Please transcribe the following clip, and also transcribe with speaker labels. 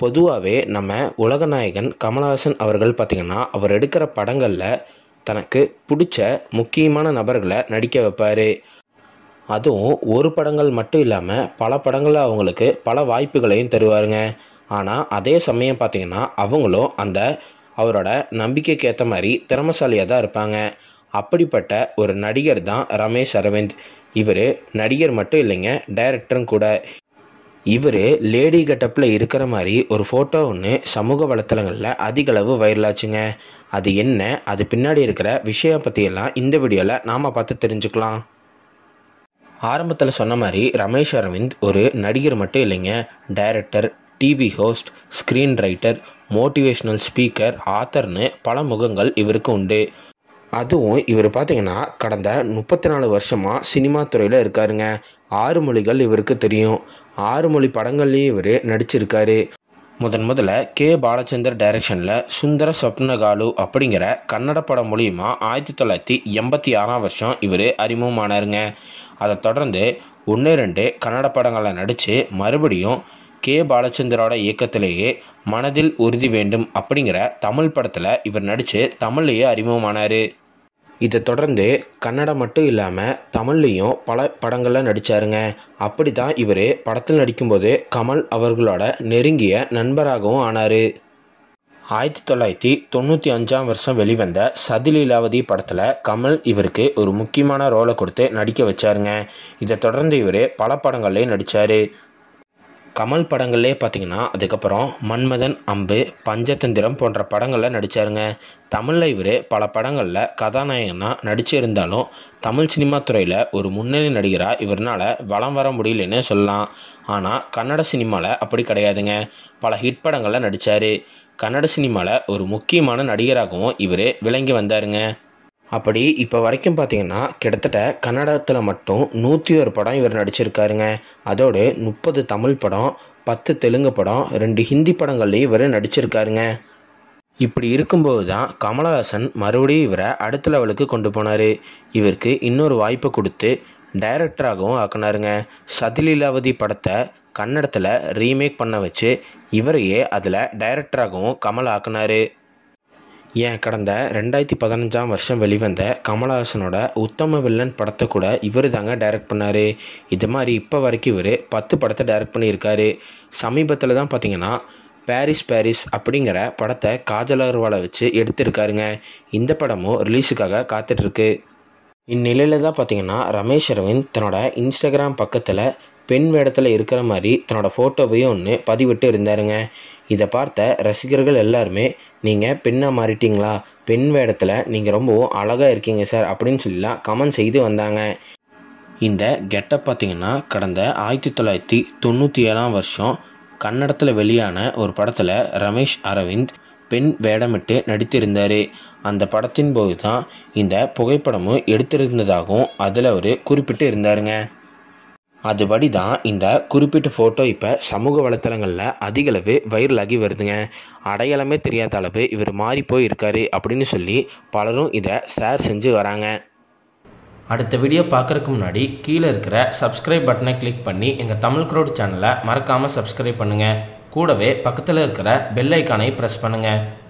Speaker 1: பொதுவாகவே நம்ம உலகநாயகன் கமலஹாசன் அவர்கள் பார்த்திங்கன்னா அவர் எடுக்கிற படங்களில் தனக்கு பிடிச்ச முக்கியமான நபர்களை நடிக்க வைப்பார் அதுவும் ஒரு படங்கள் மட்டும் இல்லாமல் பல படங்களில் அவங்களுக்கு பல வாய்ப்புகளையும் தருவாருங்க ஆனால் அதே சமயம் பார்த்திங்கன்னா அவங்களும் அந்த அவரோட நம்பிக்கைக்கு ஏற்ற மாதிரி திறமசாலியாக தான் இருப்பாங்க அப்படிப்பட்ட ஒரு நடிகர் தான் ரமேஷ் அரவிந்த் இவர் நடிகர் மட்டும் இல்லைங்க டைரக்டரும் கூட இவர் லேடி கெட்டப்பில் இருக்கிற மாதிரி ஒரு ஃபோட்டோ ஒன்று சமூக வலைத்தளங்களில் அதிகளவு வைரலாச்சுங்க அது என்ன அது பின்னாடி இருக்கிற விஷயம் பற்றியெல்லாம் இந்த வீடியோவில் நாம் பார்த்து தெரிஞ்சுக்கலாம் ஆரம்பத்தில் சொன்ன மாதிரி ரமேஷ் அரவிந்த் ஒரு நடிகர் மட்டும் இல்லைங்க director TV host screen writer motivational speaker ஆத்தர்னு பல முகங்கள் இவருக்கு உண்டு அதுவும் இவர் பார்த்தீங்கன்னா கடந்த முப்பத்தி நாலு வருஷமாக சினிமா துறையில் இருக்காருங்க ஆறு மொழிகள் இவருக்கு தெரியும் ஆறு மொழி படங்கள்லேயும் இவர் நடிச்சிருக்காரு முதன் முதல்ல கே பாலச்சந்தர் டைரக்ஷனில் சுந்தர சொப்னகாலு அப்படிங்கிற கன்னட படம் மூலியமாக ஆயிரத்தி தொள்ளாயிரத்தி எண்பத்தி ஆறாம் வருஷம் இவர் அறிமுகமானாருங்க அதை தொடர்ந்து ஒன்று ரெண்டு கன்னட படங்களை நடித்து மறுபடியும் கே பாலச்சந்தரோட இயக்கத்திலேயே மனதில் உறுதி வேண்டும் அப்படிங்கிற தமிழ் படத்தில் இவர் நடித்து தமிழ்லேயே அறிமுகமானார் இதை தொடர்ந்து கன்னடம் மட்டும் இல்லாமல் தமிழ்லேயும் பல படங்களில் நடித்தாருங்க அப்படி தான் இவர் படத்தில் நடிக்கும்போது கமல் அவர்களோட நெருங்கிய நண்பராகவும் ஆனார் ஆயிரத்தி தொள்ளாயிரத்தி தொண்ணூற்றி அஞ்சாம் வருஷம் வெளிவந்த சதிலீலாவதி படத்தில் கமல் இவருக்கு ஒரு முக்கியமான ரோலை கொடுத்து நடிக்க வச்சாருங்க இதை தொடர்ந்து இவர் பல படங்கள்லேயும் நடித்தார் கமல் படங்கள்லே பார்த்தீங்கன்னா அதுக்கப்புறம் மன்மதன் அம்பு பஞ்சதந்திரம் போன்ற படங்களில் நடித்தாருங்க தமிழில் இவர் பல படங்களில் கதாநாயகனாக நடிச்சிருந்தாலும் தமிழ் சினிமா துறையில் ஒரு முன்னணி நடிகராக இவரால் வளம் வர முடியலன்னு சொல்லலாம் ஆனால் கன்னட சினிமாவில் அப்படி கிடையாதுங்க பல ஹிட் படங்களில் நடித்தார் கன்னட சினிமாவில் ஒரு முக்கியமான நடிகராகவும் இவர் விளங்கி வந்தாருங்க அப்படி இப்போ வரைக்கும் பார்த்தீங்கன்னா கிட்டத்தட்ட கன்னடத்தில் மட்டும் நூற்றி ஒரு படம் இவர் நடிச்சிருக்காருங்க அதோடு முப்பது தமிழ் படம் பத்து தெலுங்கு படம் ரெண்டு ஹிந்தி படங்கள்லேயும் இவர் நடிச்சிருக்காருங்க இப்படி இருக்கும்போது தான் கமலஹாசன் மறுபடியும் இவரை அடுத்த லெவலுக்கு கொண்டு போனார் இவருக்கு இன்னொரு வாய்ப்பு கொடுத்து டைரக்டராகவும் ஆக்கினாருங்க சதிலீலாவதி படத்தை கன்னடத்தில் ரீமேக் பண்ண வச்சு இவரையே அதில் டைரக்டராகவும் கமல் ஆக்குனாரு ஏன் கடந்த ரெண்டாயிரத்தி பதினஞ்சாம் வருஷம் வெளிவந்த கமலஹாசனோட உத்தம வில்லன் படத்தை கூட இவர் தாங்க டைரக்ட் பண்ணார் இது மாதிரி இப்போ வரைக்கும் இவர் பத்து படத்தை டைரக்ட் பண்ணியிருக்காரு சமீபத்தில் தான் பார்த்தீங்கன்னா பாரிஸ் பாரிஸ் அப்படிங்கிற படத்தை காஜல் அகர்வாலை வச்சு எடுத்திருக்காருங்க இந்த படமும் ரிலீஸுக்காக காத்துட்ருக்கு இந்நிலையில் தான் பார்த்தீங்கன்னா ரமேஷ் அரவிந்த் தன்னோட இன்ஸ்டாகிராம் பக்கத்தில் பெண் வேடத்தில் இருக்கிற மாதிரி தன்னோட ஃபோட்டோவையும் ஒன்று பதிவிட்டு இருந்தாருங்க இதை பார்த்த ரசிகர்கள் எல்லாருமே நீங்கள் பெண்ணாக மாறிட்டீங்களா பெண் வேடத்தில் நீங்கள் ரொம்பவும் அழகாக இருக்கீங்க சார் அப்படின்னு சொல்லிலாம் கமெண்ட் செய்து வந்தாங்க இந்த கெட்டப் பார்த்திங்கன்னா கடந்த ஆயிரத்தி தொள்ளாயிரத்தி தொண்ணூற்றி ஏழாம் வருஷம் கன்னடத்தில் வெளியான ஒரு படத்தில் ரமேஷ் அரவிந்த் பெண் வேடமிட்டு நடித்திருந்தார் அந்த படத்தின் போது தான் இந்த புகைப்படமும் எடுத்திருந்ததாகவும் அதில் அவர் குறிப்பிட்டு இருந்தாருங்க அதுபடி தான் இந்த குறிப்பிட்ட ஃபோட்டோ இப்போ சமூக வலைத்தளங்களில் அதிகளவு வைரலாகி வருதுங்க அடையாளமே தெரியாத அளவு இவர் மாறி போய் இருக்காரு அப்படின்னு சொல்லி பலரும் இதை ஷேர் செஞ்சு வராங்க அடுத்த வீடியோ பார்க்குறக்கு முன்னாடி கீழே இருக்கிற சப்ஸ்கிரைப் பட்டனை கிளிக் பண்ணி எங்கள் தமிழ் க்ரோட் சேனலை மறக்காமல் சப்ஸ்கிரைப் பண்ணுங்கள் கூடவே பக்கத்தில் இருக்கிற பெல் ஐக்கானை ப்ரெஸ் பண்ணுங்கள்